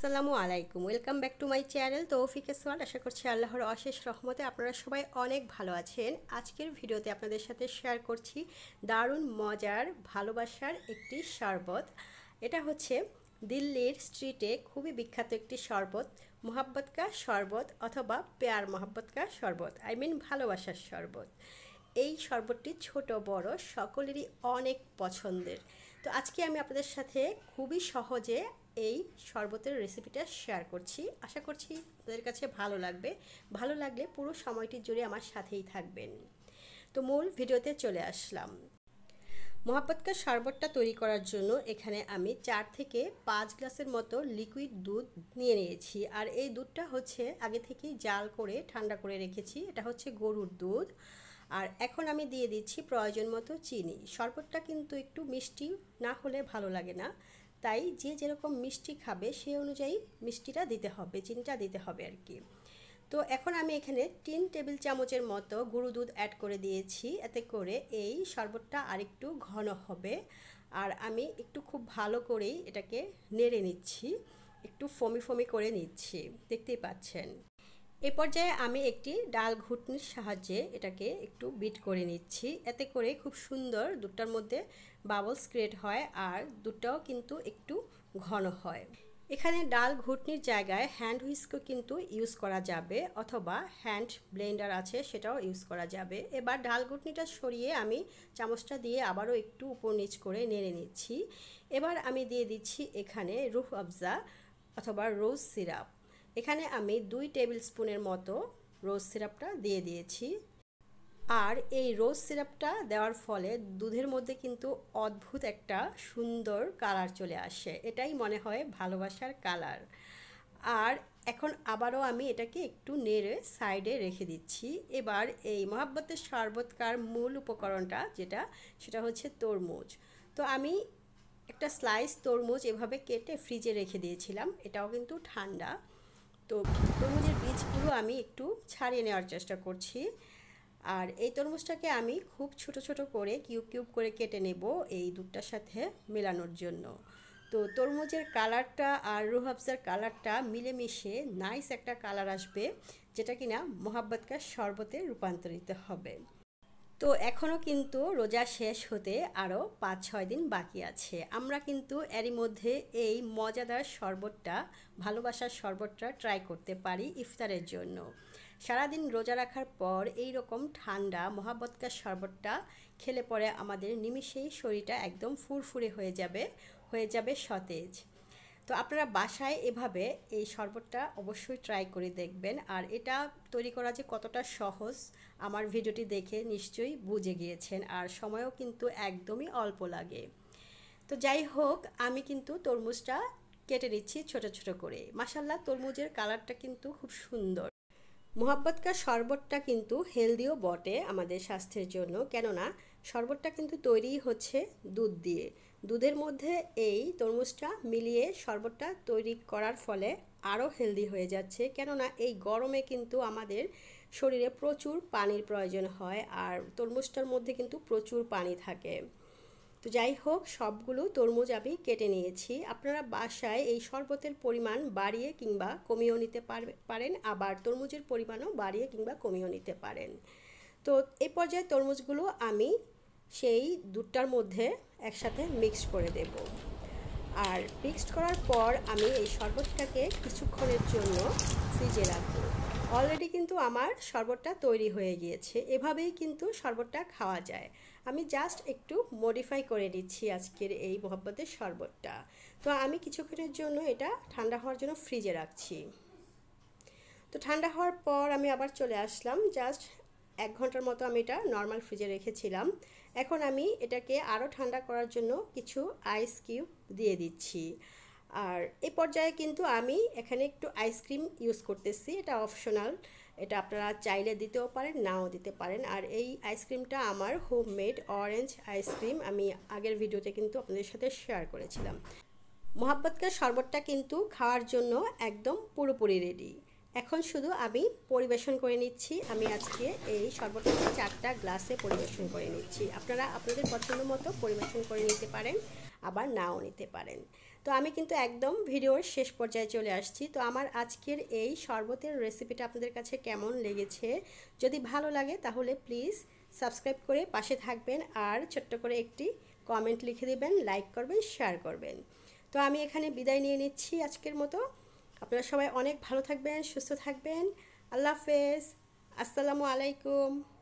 আসসালামু আলাইকুম welcome back to my channel Taufiq Ismal আশা করছি আল্লাহর অশেষ রহমতে আপনারা সবাই অনেক ভালো আছেন আজকের ভিডিওতে আপনাদের সাথে শেয়ার করছি দারুণ মজার ভালোবাসার একটি শরবত এটা হচ্ছে দিল্লির স্ট্রিটে খুবই বিখ্যাত একটি শরবত মোহাব্বতকার শরবত অথবা পেয়ার মোহাব্বতকা শরবত আই মিন ভালোবাসার শরবত এই শরবতটি ছোট বড় সকলেরই অনেক পছন্দের তো আজকে আমি আপনাদের সাথে খুবই সহজে এই শরবতের রেসিপিটা শেয়ার করছি আশা করছি আপনাদের কাছে ভালো লাগবে ভালো লাগলে পুরো সময়টি জুড়ে আমার সাথেই থাকবেন তো মূল ভিডিওতে চলে আসলাম মহাপাতকা শরবতটা তৈরি করার জন্য এখানে আমি চার থেকে পাঁচ গ্লাসের মতো লিকুইড দুধ নিয়ে নিয়েছি আর এই দুধটা হচ্ছে আগে থেকেই জাল করে ঠান্ডা করে রেখেছি এটা হচ্ছে গরুর দুধ আর এখন আমি দিয়ে দিচ্ছি প্রয়োজন মতো চিনি শরবতটা কিন্তু একটু মিষ্টি না হলে ভালো লাগে না তাই যে যেরকম মিষ্টি খাবে সে অনুযায়ী মিষ্টিটা দিতে হবে চিনিটা দিতে হবে আর কি তো এখন আমি এখানে তিন টেবিল চামচের মতো গুঁড়ো দুধ অ্যাড করে দিয়েছি এতে করে এই শরবতটা আরেকটু ঘন হবে আর আমি একটু খুব ভালো করেই এটাকে নেড়ে নিচ্ছি একটু ফমি ফমি করে নিচ্ছি দেখতেই পাচ্ছেন এ পর্যায়ে আমি একটি ডাল ঘুটনির সাহায্যে এটাকে একটু বিট করে নিচ্ছি এতে করে খুব সুন্দর দুধটার মধ্যে বাবলস ক্রিয়েট হয় আর দুধটাও কিন্তু একটু ঘন হয় এখানে ডাল ঘুটনির জায়গায় হ্যান্ড হুইস্কো কিন্তু ইউজ করা যাবে অথবা হ্যান্ড ব্লেন্ডার আছে সেটাও ইউজ করা যাবে এবার ডাল ঘুটনিটা সরিয়ে আমি চামচটা দিয়ে আবারও একটু উপর নিচ করে নেড়ে নিচ্ছি এবার আমি দিয়ে দিচ্ছি এখানে রুফ আফজা অথবা রোজ সিরাপ এখানে আমি দুই টেবিল স্পুনের মতো রোজ সিরাপটা দিয়ে দিয়েছি আর এই রোজ সিরাপটা দেওয়ার ফলে দুধের মধ্যে কিন্তু অদ্ভুত একটা সুন্দর কালার চলে আসে এটাই মনে হয় ভালোবাসার কালার আর এখন আবারও আমি এটাকে একটু নেড়ে সাইডে রেখে দিচ্ছি এবার এই মহাব্বতের শরবতকার মূল উপকরণটা যেটা সেটা হচ্ছে তরমুজ তো আমি একটা স্লাইস তরমুজ এভাবে কেটে ফ্রিজে রেখে দিয়েছিলাম এটাও কিন্তু ঠান্ডা তো তরমুজের বীজগুলো আমি একটু ছাড়িয়ে নেওয়ার চেষ্টা করছি আর এই তরমুজটাকে আমি খুব ছোট ছোট করে কিউব কিউব করে কেটে নেব এই দুধটার সাথে মেলানোর জন্য তো তরমুজের কালারটা আর রুহাবজার কালারটা মিলেমিশে নাইস একটা কালার আসবে যেটা কিনা মোহাব্বতকার শরবতে রূপান্তরিত হবে তো এখনও কিন্তু রোজা শেষ হতে আরও পাঁচ ছয় দিন বাকি আছে আমরা কিন্তু এরই মধ্যে এই মজাদার শরবতটা ভালোবাসার শরবতটা ট্রাই করতে পারি ইফতারের জন্য সারাদিন রোজা রাখার পর এই রকম ঠান্ডা মহাবতকার শরবতটা খেলে পরে আমাদের নিমিষেই শরীরটা একদম ফুরফুরে হয়ে যাবে হয়ে যাবে সতেজ তো আপনারা বাসায় এভাবে এই শরবতটা অবশ্যই ট্রাই করে দেখবেন আর এটা তৈরি করা যে কতটা সহজ আমার ভিডিওটি দেখে নিশ্চয়ই বুঝে গিয়েছেন আর সময়ও কিন্তু একদমই অল্প লাগে তো যাই হোক আমি কিন্তু তরমুজটা কেটে নিচ্ছি ছোট ছোট করে মাসাল্লাহ তরমুজের কালারটা কিন্তু খুব সুন্দর মোহাব্বতকার শরবতটা কিন্তু হেলদিও বটে আমাদের স্বাস্থ্যের জন্য কেননা শরবতটা কিন্তু তৈরি হচ্ছে দুধ দিয়ে দুধের মধ্যে এই তরমুজটা মিলিয়ে শরবতটা তৈরি করার ফলে আরও হেলদি হয়ে যাচ্ছে কেননা এই গরমে কিন্তু আমাদের শরীরে প্রচুর পানির প্রয়োজন হয় আর তরমুজটার মধ্যে কিন্তু প্রচুর পানি থাকে তো যাই হোক সবগুলো তরমুজ আমি কেটে নিয়েছি আপনারা বাসায় এই শরবতের পরিমাণ বাড়িয়ে কিংবা কমিয়েও নিতে পারেন আবার তরমুজের পরিমাণও বাড়িয়ে কিংবা কমিয়েও নিতে পারেন তো এ পর্যায়ে তরমুজগুলো আমি সেই দুধটার মধ্যে একসাথে মিক্সড করে দেব আর মিক্সড করার পর আমি এই শরবতটাকে কিছুক্ষণের জন্য ফ্রিজে রাখবো অলরেডি কিন্তু আমার শরবতটা তৈরি হয়ে গিয়েছে এভাবেই কিন্তু শরবতটা খাওয়া যায় আমি জাস্ট একটু মডিফাই করে দিচ্ছি আজকের এই মহব্বতের শরবতটা তো আমি কিছুক্ষণের জন্য এটা ঠান্ডা হওয়ার জন্য ফ্রিজে রাখছি তো ঠান্ডা হওয়ার পর আমি আবার চলে আসলাম জাস্ট এক ঘন্টার মতো আমি এটা নর্মাল ফ্রিজে রেখেছিলাম এখন আমি এটাকে আরও ঠান্ডা করার জন্য কিছু আইস কিউব দিয়ে দিচ্ছি আর এই পর্যায়ে কিন্তু আমি এখানে একটু আইসক্রিম ইউজ করতেছি এটা অপশনাল এটা আপনারা চাইলে দিতেও পারেন নাও দিতে পারেন আর এই আইসক্রিমটা আমার হোমমেড অরেঞ্জ আইসক্রিম আমি আগের ভিডিওতে কিন্তু আপনাদের সাথে শেয়ার করেছিলাম মোহাব্বতকার শরবতটা কিন্তু খাওয়ার জন্য একদম পুরোপুরি রেডি এখন শুধু আমি পরিবেশন করে নিচ্ছি আমি আজকে এই শরবতটা চারটা গ্লাসে পরিবেশন করে নিচ্ছি আপনারা আপনাদের পছন্দ মতো পরিবেশন করে নিতে পারেন আবার নাও নিতে পারেন তো আমি কিন্তু একদম ভিডিওর শেষ পর্যায়ে চলে আসছি তো আমার আজকের এই শরবতের রেসিপিটা আপনাদের কাছে কেমন লেগেছে যদি ভালো লাগে তাহলে প্লিজ সাবস্ক্রাইব করে পাশে থাকবেন আর ছোট্ট করে একটি কমেন্ট লিখে দেবেন লাইক করবেন শেয়ার করবেন তো আমি এখানে বিদায় নিয়ে নিচ্ছি আজকের মতো আপনারা সবাই অনেক ভালো থাকবেন সুস্থ থাকবেন আল্লাহ হাফেজ আসসালামু আলাইকুম